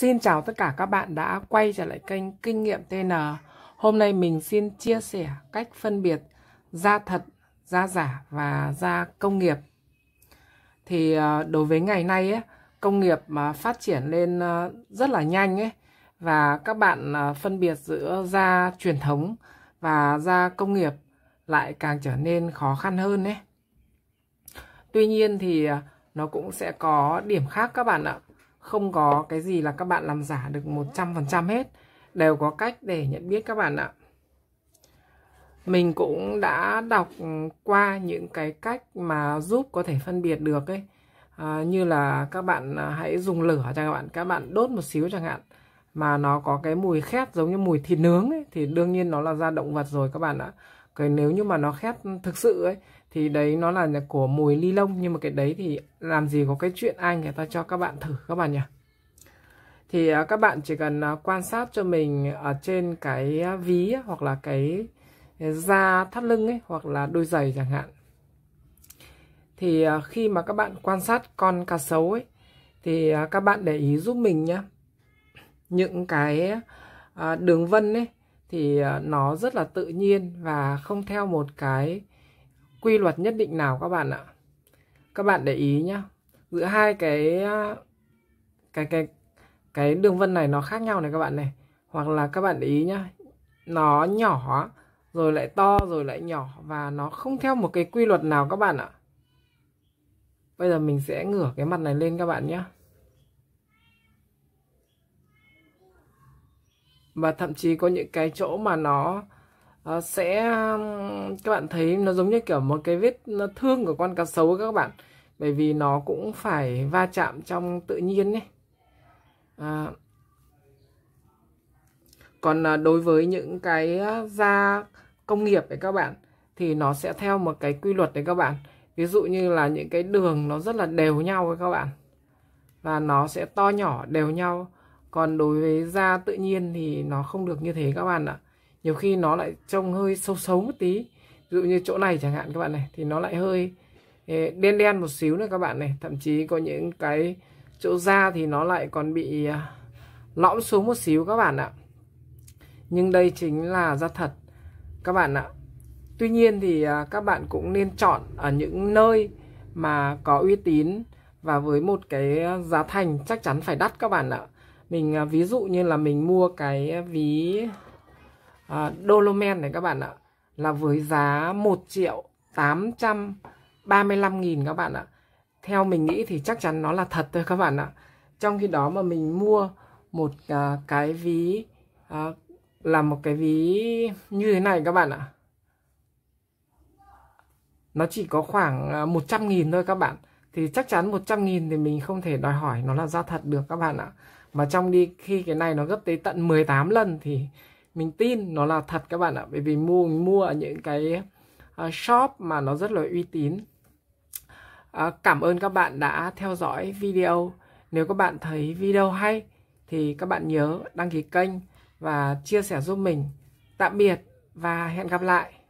Xin chào tất cả các bạn đã quay trở lại kênh Kinh nghiệm TN. Hôm nay mình xin chia sẻ cách phân biệt da thật, da giả và da công nghiệp. Thì ờ, đối với ngày nay ấy, công nghiệp mà ờ, phát triển lên ờ, rất là nhanh ấy và các bạn phân biệt giữa da truyền thống và da công nghiệp lại càng trở nên khó khăn hơn ấy. Tuy nhiên thì nó cũng sẽ có điểm khác các bạn ạ không có cái gì là các bạn làm giả được 100% hết đều có cách để nhận biết các bạn ạ mình cũng đã đọc qua những cái cách mà giúp có thể phân biệt được ấy à, như là các bạn à, hãy dùng lửa cho các bạn các bạn đốt một xíu chẳng hạn mà nó có cái mùi khét giống như mùi thịt nướng ấy thì đương nhiên nó là da động vật rồi các bạn ạ cái nếu như mà nó khét thực sự ấy thì đấy nó là của mùi ly lông nhưng mà cái đấy thì làm gì có cái chuyện ai người ta cho các bạn thử các bạn nhỉ thì à, các bạn chỉ cần à, quan sát cho mình ở trên cái ví hoặc là cái da thắt lưng ấy hoặc là đôi giày chẳng hạn thì à, khi mà các bạn quan sát con cá sấu ấy thì các bạn để ý giúp mình nhé những cái đường vân ấy thì nó rất là tự nhiên và không theo một cái quy luật nhất định nào các bạn ạ các bạn để ý nhá giữa hai cái cái cái cái đường vân này nó khác nhau này các bạn này hoặc là các bạn để ý nhá nó nhỏ rồi lại to rồi lại nhỏ và nó không theo một cái quy luật nào các bạn ạ bây giờ mình sẽ ngửa cái mặt này lên các bạn nhé và thậm chí có những cái chỗ mà nó Ờ, sẽ um, các bạn thấy nó giống như kiểu một cái vết thương của con cá sấu các bạn bởi vì nó cũng phải va chạm trong tự nhiên ấy. À, còn ờ, đối với những cái da công nghiệp đấy các bạn thì nó sẽ theo một cái quy luật đấy các bạn ví dụ như là những cái đường nó rất là đều nhau với các bạn và nó sẽ to nhỏ đều nhau còn đối với da tự nhiên thì nó không được như thế các bạn ạ nhiều khi nó lại trông hơi xấu xấu một tí ví dụ như chỗ này chẳng hạn các bạn này thì nó lại hơi ờ, đen đen một xíu nữa các bạn này thậm chí có những cái chỗ da thì nó lại còn bị ờ, lõm xuống một xíu các bạn ạ nhưng đây chính là da thật các bạn ạ tuy nhiên thì ờ, các bạn cũng nên chọn ở những nơi mà có uy tín và với một cái giá thành chắc chắn phải đắt các bạn ạ mình ví dụ như là mình mua cái ví À, Dolomen này các bạn ạ là với giá 1 triệu 835 nghìn các bạn ạ theo mình nghĩ thì chắc chắn nó là thật thôi các bạn ạ trong khi đó mà mình mua một à, cái ví à, là một cái ví như thế này các bạn ạ nó chỉ có khoảng 100 à, nghìn thôi các bạn thì chắc chắn 100 nghìn thì mình không thể đòi hỏi nó là ra thật được các bạn ạ mà trong đi khi cái này nó gấp tới tận 18 lần thì mình tin nó là thật các bạn ạ bởi vì mua mua ở những cái à, shop mà nó rất là uy tín uh, cảm ơn các bạn đã theo dõi video nếu các bạn thấy video hay thì các bạn nhớ đăng ký kênh và chia sẻ giúp mình tạm biệt và hẹn gặp lại